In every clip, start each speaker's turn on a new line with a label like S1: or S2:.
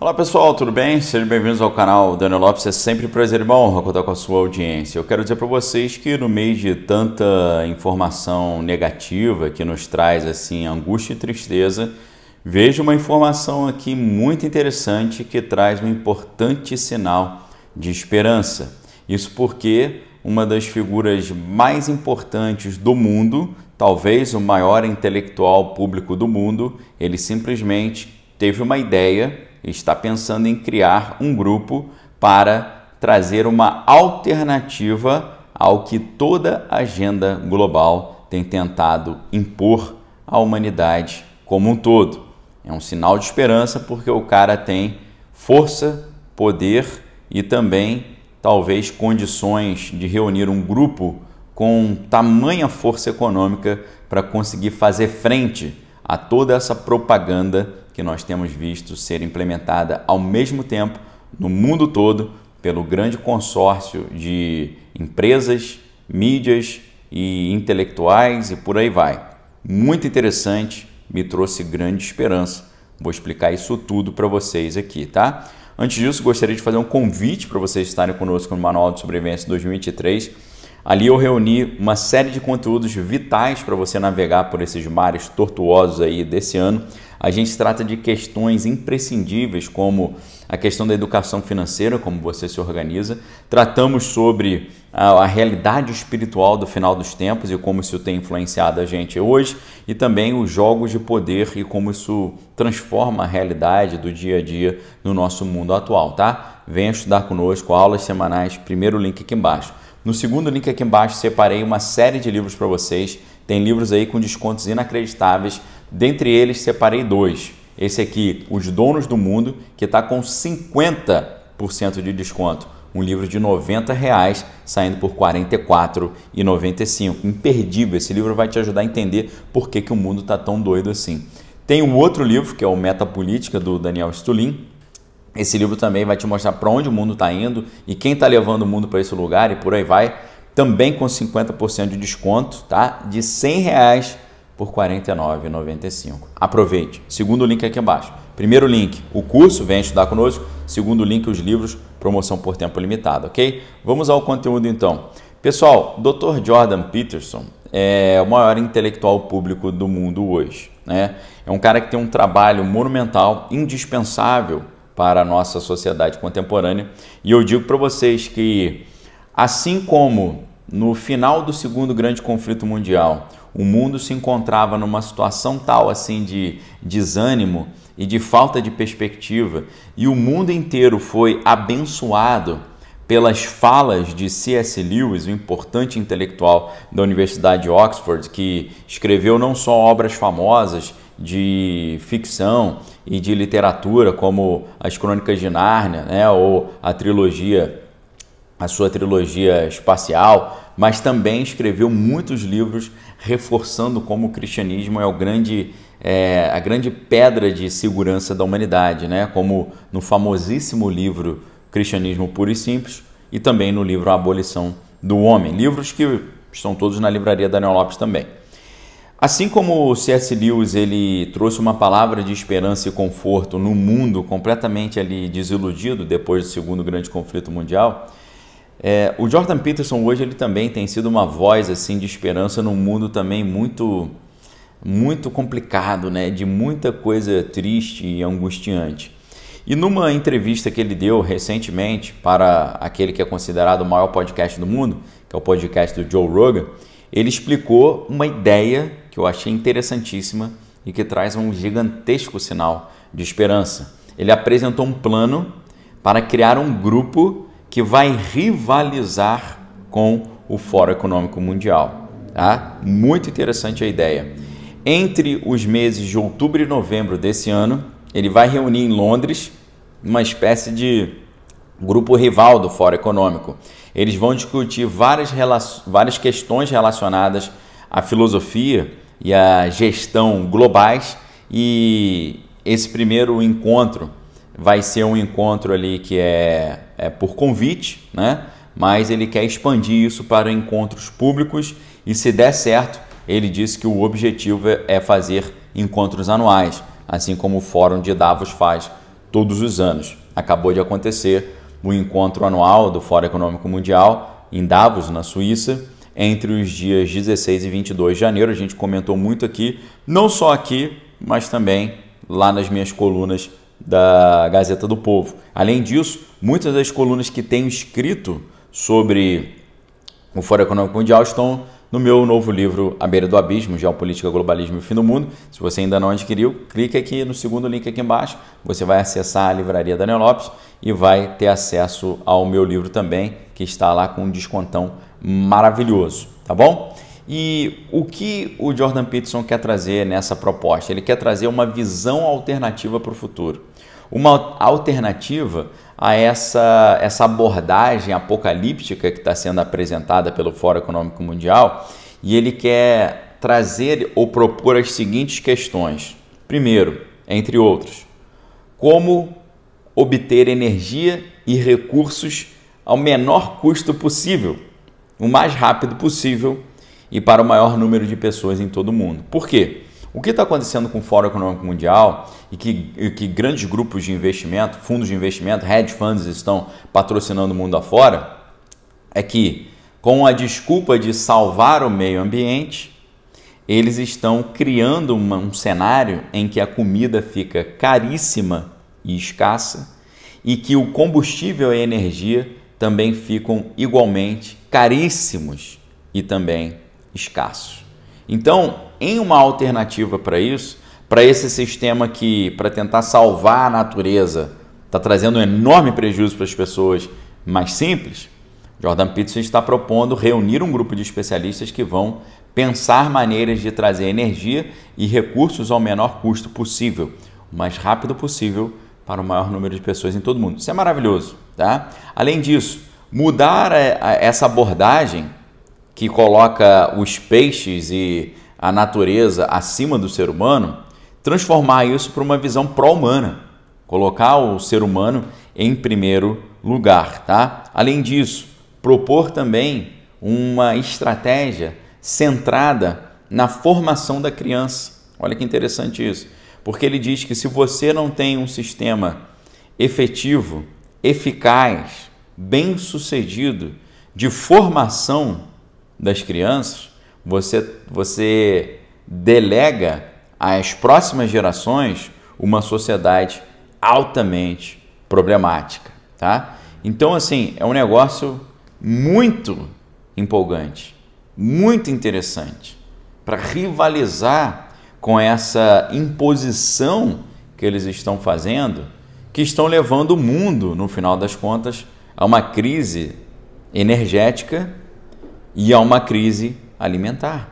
S1: Olá pessoal, tudo bem? Sejam bem-vindos ao canal Daniel Lopes. É sempre um prazer e uma honra contar com a sua audiência. Eu quero dizer para vocês que no meio de tanta informação negativa que nos traz assim angústia e tristeza, vejo uma informação aqui muito interessante que traz um importante sinal de esperança. Isso porque uma das figuras mais importantes do mundo, talvez o maior intelectual público do mundo, ele simplesmente teve uma ideia está pensando em criar um grupo para trazer uma alternativa ao que toda a agenda global tem tentado impor à humanidade como um todo. É um sinal de esperança porque o cara tem força, poder e também talvez condições de reunir um grupo com tamanha força econômica para conseguir fazer frente a toda essa propaganda que nós temos visto ser implementada ao mesmo tempo no mundo todo pelo grande consórcio de empresas, mídias e intelectuais e por aí vai. Muito interessante, me trouxe grande esperança. Vou explicar isso tudo para vocês aqui, tá? Antes disso, gostaria de fazer um convite para vocês estarem conosco no Manual de Sobrevivência 2023 Ali eu reuni uma série de conteúdos vitais para você navegar por esses mares tortuosos aí desse ano. A gente trata de questões imprescindíveis como a questão da educação financeira, como você se organiza. Tratamos sobre a, a realidade espiritual do final dos tempos e como isso tem influenciado a gente hoje, e também os jogos de poder e como isso transforma a realidade do dia a dia no nosso mundo atual, tá? Venha estudar conosco, aulas semanais, primeiro link aqui embaixo. No segundo link aqui embaixo, separei uma série de livros para vocês. Tem livros aí com descontos inacreditáveis. Dentre eles, separei dois. Esse aqui, Os Donos do Mundo, que está com 50% de desconto. Um livro de R$ 90, reais, saindo por R$ 44,95. Imperdível. Esse livro vai te ajudar a entender por que, que o mundo está tão doido assim. Tem um outro livro, que é o Metapolítica, do Daniel Stulin, esse livro também vai te mostrar para onde o mundo está indo e quem está levando o mundo para esse lugar e por aí vai. Também com 50% de desconto, tá? De 100 reais por R$ 49,95. Aproveite. Segundo link aqui embaixo. Primeiro link, o curso, vem estudar conosco. Segundo link, os livros, promoção por tempo limitado, ok? Vamos ao conteúdo então. Pessoal, Dr. Jordan Peterson é o maior intelectual público do mundo hoje. Né? É um cara que tem um trabalho monumental, indispensável para a nossa sociedade contemporânea. E eu digo para vocês que, assim como no final do segundo grande conflito mundial, o mundo se encontrava numa situação tal assim de desânimo e de falta de perspectiva, e o mundo inteiro foi abençoado pelas falas de C.S. Lewis, o importante intelectual da Universidade de Oxford, que escreveu não só obras famosas de ficção e de literatura, como as Crônicas de Nárnia, né, ou a trilogia, a sua trilogia espacial, mas também escreveu muitos livros reforçando como o cristianismo é o grande é, a grande pedra de segurança da humanidade, né? Como no famosíssimo livro Cristianismo Puro e Simples, e também no livro A Abolição do Homem, livros que estão todos na livraria Daniel Lopes também. Assim como o C.S. Lewis ele trouxe uma palavra de esperança e conforto no mundo completamente ali desiludido depois do segundo grande conflito mundial, é, o Jordan Peterson hoje ele também tem sido uma voz assim de esperança num mundo também muito muito complicado, né? De muita coisa triste e angustiante. E numa entrevista que ele deu recentemente para aquele que é considerado o maior podcast do mundo, que é o podcast do Joe Rogan, ele explicou uma ideia que eu achei interessantíssima e que traz um gigantesco sinal de esperança. Ele apresentou um plano para criar um grupo que vai rivalizar com o Fórum Econômico Mundial. Tá? Muito interessante a ideia. Entre os meses de outubro e novembro desse ano, ele vai reunir em Londres uma espécie de grupo rival do Fórum Econômico. Eles vão discutir várias, várias questões relacionadas à filosofia e à gestão globais e esse primeiro encontro vai ser um encontro ali que é, é por convite, né? mas ele quer expandir isso para encontros públicos e se der certo, ele disse que o objetivo é, é fazer encontros anuais assim como o Fórum de Davos faz todos os anos. Acabou de acontecer o encontro anual do Fórum Econômico Mundial em Davos, na Suíça, entre os dias 16 e 22 de janeiro. A gente comentou muito aqui, não só aqui, mas também lá nas minhas colunas da Gazeta do Povo. Além disso, muitas das colunas que tenho escrito sobre o Fórum Econômico Mundial estão no meu novo livro A Beira do Abismo, Geopolítica, Globalismo e o Fim do Mundo. Se você ainda não adquiriu, clique aqui no segundo link aqui embaixo, você vai acessar a livraria Daniel Lopes e vai ter acesso ao meu livro também, que está lá com um descontão maravilhoso, tá bom? E o que o Jordan Peterson quer trazer nessa proposta? Ele quer trazer uma visão alternativa para o futuro. Uma alternativa a essa, essa abordagem apocalíptica que está sendo apresentada pelo Fórum Econômico Mundial e ele quer trazer ou propor as seguintes questões. Primeiro, entre outros, como obter energia e recursos ao menor custo possível, o mais rápido possível e para o maior número de pessoas em todo o mundo. Por quê? O que está acontecendo com o Fórum Econômico Mundial e que, e que grandes grupos de investimento, fundos de investimento, hedge funds estão patrocinando o mundo afora, é que com a desculpa de salvar o meio ambiente, eles estão criando uma, um cenário em que a comida fica caríssima e escassa e que o combustível e a energia também ficam igualmente caríssimos e também escassos. Então, em uma alternativa para isso, para esse sistema que, para tentar salvar a natureza, está trazendo um enorme prejuízo para as pessoas mais simples, Jordan Peterson está propondo reunir um grupo de especialistas que vão pensar maneiras de trazer energia e recursos ao menor custo possível, o mais rápido possível para o maior número de pessoas em todo o mundo. Isso é maravilhoso, tá? Além disso, mudar essa abordagem que coloca os peixes e a natureza acima do ser humano, transformar isso para uma visão pró-humana, colocar o ser humano em primeiro lugar, tá? Além disso, propor também uma estratégia centrada na formação da criança. Olha que interessante isso, porque ele diz que se você não tem um sistema efetivo, eficaz, bem-sucedido de formação das crianças, você, você delega às próximas gerações uma sociedade altamente problemática, tá? Então, assim, é um negócio muito empolgante, muito interessante para rivalizar com essa imposição que eles estão fazendo, que estão levando o mundo, no final das contas, a uma crise energética e a é uma crise alimentar.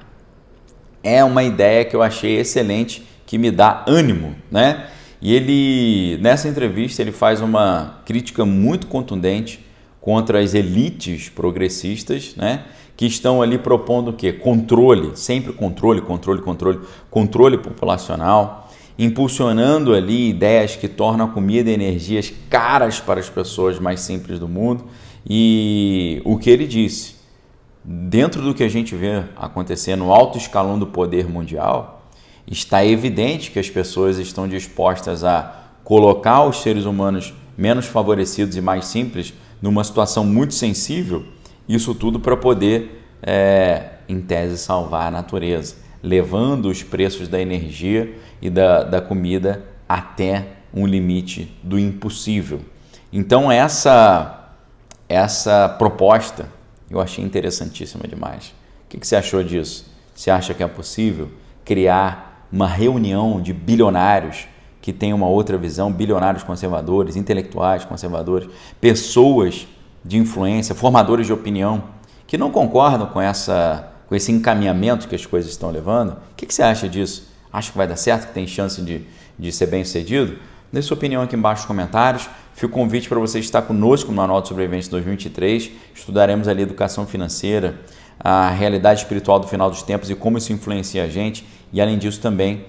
S1: É uma ideia que eu achei excelente, que me dá ânimo, né? E ele, nessa entrevista, ele faz uma crítica muito contundente contra as elites progressistas, né? Que estão ali propondo o quê? Controle, sempre controle, controle, controle, controle populacional, impulsionando ali ideias que tornam a comida e energias caras para as pessoas mais simples do mundo. E o que ele disse? dentro do que a gente vê acontecer no alto escalão do poder mundial, está evidente que as pessoas estão dispostas a colocar os seres humanos menos favorecidos e mais simples numa situação muito sensível, isso tudo para poder, é, em tese, salvar a natureza, levando os preços da energia e da, da comida até um limite do impossível. Então essa essa proposta eu achei interessantíssima demais. O que, que você achou disso? Você acha que é possível criar uma reunião de bilionários que tem uma outra visão, bilionários conservadores, intelectuais conservadores, pessoas de influência, formadores de opinião, que não concordam com, essa, com esse encaminhamento que as coisas estão levando. O que, que você acha disso? Acha que vai dar certo, que tem chance de, de ser bem sucedido? Dê sua opinião aqui embaixo nos comentários. Fica convite para você estar conosco no Manual de Sobrevivência 2023. Estudaremos ali a educação financeira, a realidade espiritual do final dos tempos e como isso influencia a gente. E além disso também,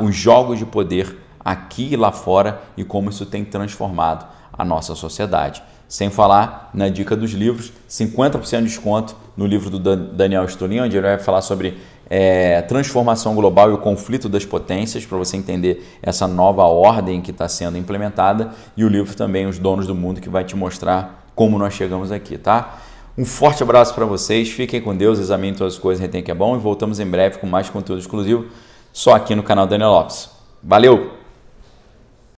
S1: os jogos de poder aqui e lá fora e como isso tem transformado a nossa sociedade. Sem falar na dica dos livros, 50% de desconto no livro do Daniel Stolin, onde ele vai falar sobre é, transformação global e o conflito das potências, para você entender essa nova ordem que está sendo implementada, e o livro também, Os Donos do Mundo, que vai te mostrar como nós chegamos aqui, tá? Um forte abraço para vocês, fiquem com Deus, examinem todas as coisas, retém que é bom, e voltamos em breve com mais conteúdo exclusivo, só aqui no canal Daniel Lopes. Valeu!